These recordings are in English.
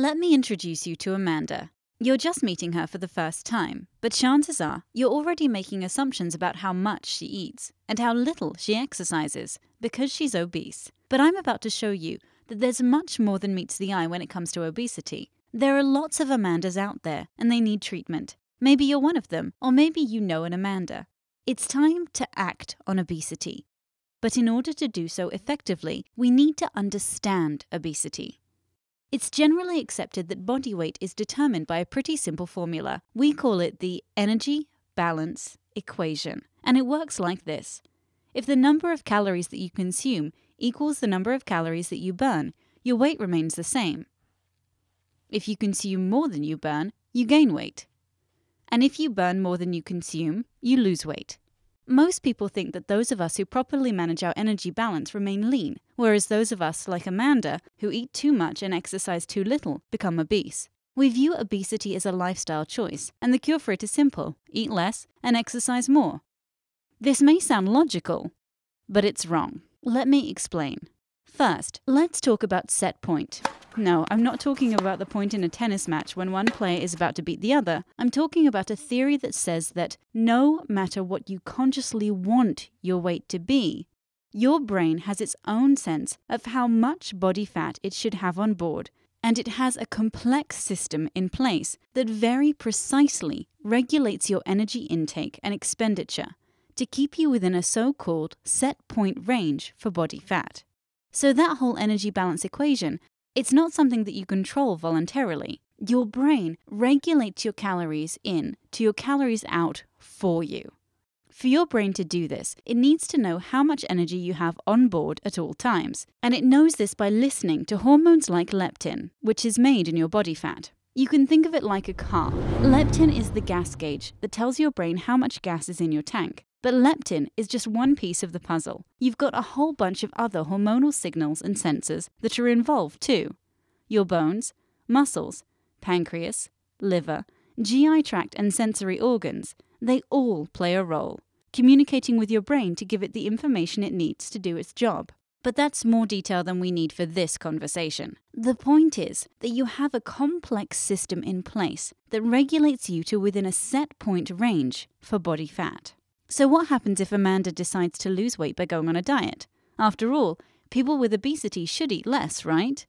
Let me introduce you to Amanda. You're just meeting her for the first time, but chances are you're already making assumptions about how much she eats and how little she exercises because she's obese. But I'm about to show you that there's much more than meets the eye when it comes to obesity. There are lots of Amandas out there and they need treatment. Maybe you're one of them, or maybe you know an Amanda. It's time to act on obesity. But in order to do so effectively, we need to understand obesity. It's generally accepted that body weight is determined by a pretty simple formula. We call it the energy balance equation, and it works like this. If the number of calories that you consume equals the number of calories that you burn, your weight remains the same. If you consume more than you burn, you gain weight. And if you burn more than you consume, you lose weight. Most people think that those of us who properly manage our energy balance remain lean, whereas those of us, like Amanda, who eat too much and exercise too little, become obese. We view obesity as a lifestyle choice, and the cure for it is simple eat less and exercise more. This may sound logical, but it's wrong. Let me explain. First, let's talk about set point. No, I'm not talking about the point in a tennis match when one player is about to beat the other. I'm talking about a theory that says that no matter what you consciously want your weight to be, your brain has its own sense of how much body fat it should have on board, and it has a complex system in place that very precisely regulates your energy intake and expenditure to keep you within a so called set point range for body fat. So, that whole energy balance equation, it's not something that you control voluntarily. Your brain regulates your calories in to your calories out for you. For your brain to do this, it needs to know how much energy you have on board at all times, and it knows this by listening to hormones like leptin, which is made in your body fat. You can think of it like a car. Leptin is the gas gauge that tells your brain how much gas is in your tank. But leptin is just one piece of the puzzle. You've got a whole bunch of other hormonal signals and sensors that are involved too your bones, muscles, pancreas, liver, GI tract, and sensory organs. They all play a role, communicating with your brain to give it the information it needs to do its job. But that's more detail than we need for this conversation. The point is that you have a complex system in place that regulates you to within a set point range for body fat. So, what happens if Amanda decides to lose weight by going on a diet? After all, people with obesity should eat less, right?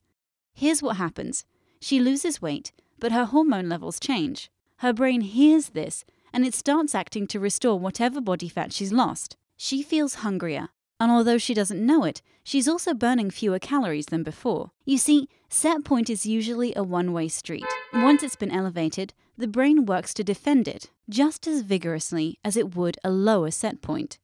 Here's what happens she loses weight, but her hormone levels change. Her brain hears this and it starts acting to restore whatever body fat she's lost. She feels hungrier, and although she doesn't know it, she's also burning fewer calories than before. You see, set point is usually a one way street. Once it's been elevated, the brain works to defend it just as vigorously as it would a lower set point.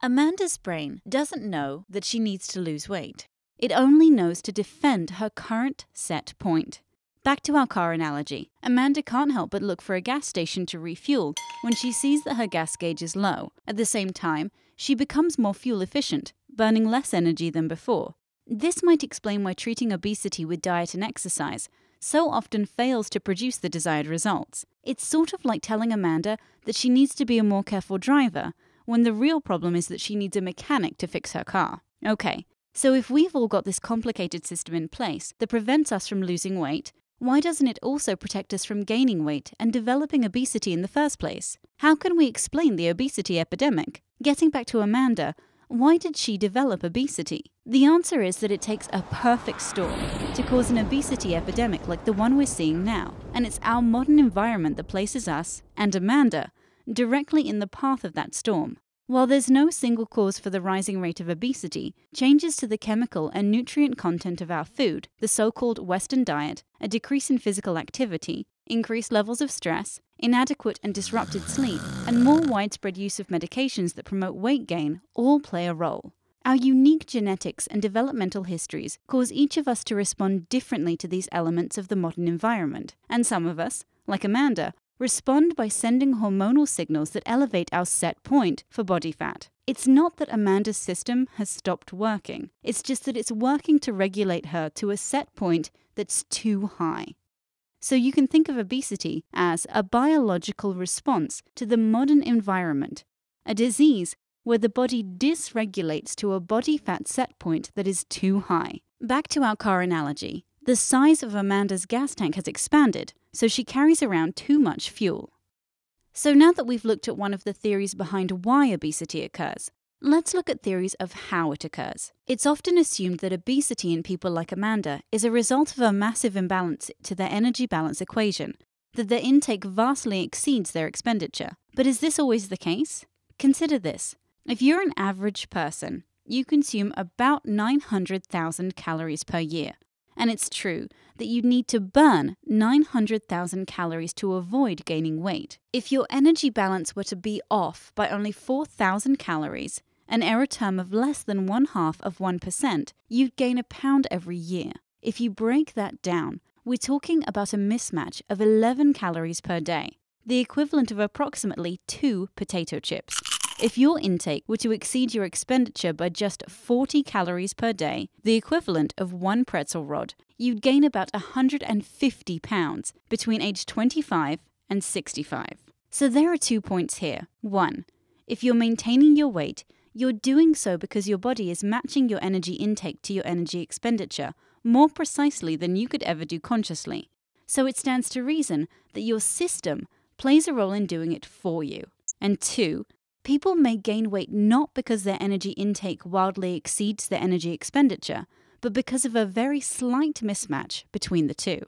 Amanda's brain doesn't know that she needs to lose weight. It only knows to defend her current set point. Back to our car analogy. Amanda can't help but look for a gas station to refuel when she sees that her gas gauge is low. At the same time, she becomes more fuel efficient, burning less energy than before. This might explain why treating obesity with diet and exercise so often fails to produce the desired results. It's sort of like telling Amanda that she needs to be a more careful driver, when the real problem is that she needs a mechanic to fix her car. Okay, so if we've all got this complicated system in place that prevents us from losing weight, why doesn't it also protect us from gaining weight and developing obesity in the first place? How can we explain the obesity epidemic? Getting back to Amanda, why did she develop obesity? The answer is that it takes a perfect storm to cause an obesity epidemic like the one we're seeing now, and it's our modern environment that places us, and Amanda, directly in the path of that storm. While there's no single cause for the rising rate of obesity, changes to the chemical and nutrient content of our food, the so called Western diet, a decrease in physical activity, increased levels of stress, inadequate and disrupted sleep, and more widespread use of medications that promote weight gain all play a role. Our unique genetics and developmental histories cause each of us to respond differently to these elements of the modern environment, and some of us, like Amanda, respond by sending hormonal signals that elevate our set point for body fat. It's not that Amanda's system has stopped working, it's just that it's working to regulate her to a set point that's too high. So you can think of obesity as a biological response to the modern environment, a disease where the body dysregulates to a body fat set point that is too high. Back to our car analogy. The size of Amanda's gas tank has expanded, so she carries around too much fuel. So now that we've looked at one of the theories behind why obesity occurs, Let's look at theories of how it occurs. It's often assumed that obesity in people like Amanda is a result of a massive imbalance to their energy balance equation, that their intake vastly exceeds their expenditure. But is this always the case? Consider this if you're an average person, you consume about 900,000 calories per year. And it's true that you would need to burn 900,000 calories to avoid gaining weight. If your energy balance were to be off by only 4,000 calories, an error term of less than one half of 1%, you'd gain a pound every year. If you break that down, we're talking about a mismatch of 11 calories per day, the equivalent of approximately two potato chips. If your intake were to exceed your expenditure by just 40 calories per day, the equivalent of one pretzel rod, you'd gain about 150 pounds between age 25 and 65. So there are two points here. One, if you're maintaining your weight, you're doing so because your body is matching your energy intake to your energy expenditure more precisely than you could ever do consciously. So it stands to reason that your system plays a role in doing it for you. And two, people may gain weight not because their energy intake wildly exceeds their energy expenditure, but because of a very slight mismatch between the two.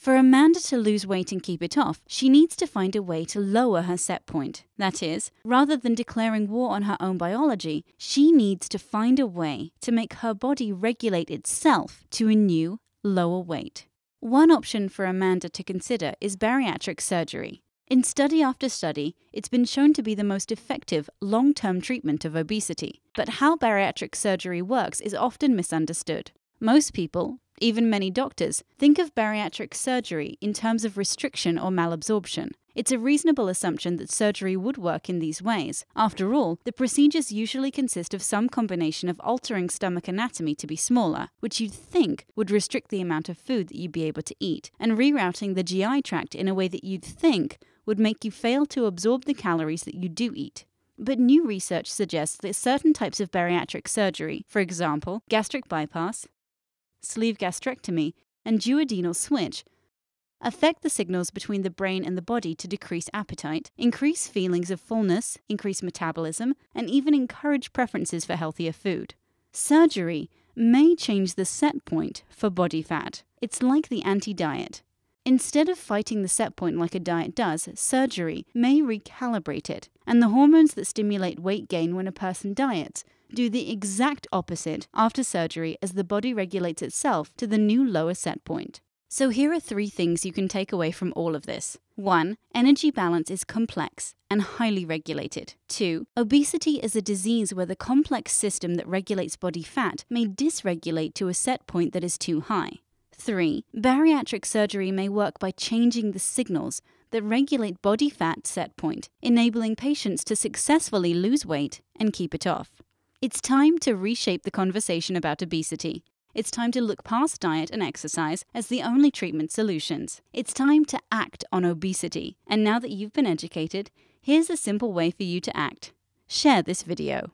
For Amanda to lose weight and keep it off, she needs to find a way to lower her set point. That is, rather than declaring war on her own biology, she needs to find a way to make her body regulate itself to a new, lower weight. One option for Amanda to consider is bariatric surgery. In study after study, it's been shown to be the most effective long term treatment of obesity. But how bariatric surgery works is often misunderstood. Most people, even many doctors, think of bariatric surgery in terms of restriction or malabsorption. It's a reasonable assumption that surgery would work in these ways. After all, the procedures usually consist of some combination of altering stomach anatomy to be smaller, which you'd think would restrict the amount of food that you'd be able to eat, and rerouting the GI tract in a way that you'd think would make you fail to absorb the calories that you do eat. But new research suggests that certain types of bariatric surgery, for example, gastric bypass, sleeve gastrectomy, and duodenal switch affect the signals between the brain and the body to decrease appetite, increase feelings of fullness, increase metabolism, and even encourage preferences for healthier food. Surgery may change the set point for body fat. It's like the anti diet. Instead of fighting the set point like a diet does, surgery may recalibrate it. And the hormones that stimulate weight gain when a person diets do the exact opposite after surgery as the body regulates itself to the new lower set point. So, here are three things you can take away from all of this. 1. Energy balance is complex and highly regulated. 2. Obesity is a disease where the complex system that regulates body fat may dysregulate to a set point that is too high. 3. Bariatric surgery may work by changing the signals that regulate body fat set point, enabling patients to successfully lose weight and keep it off. It's time to reshape the conversation about obesity. It's time to look past diet and exercise as the only treatment solutions. It's time to act on obesity. And now that you've been educated, here's a simple way for you to act. Share this video.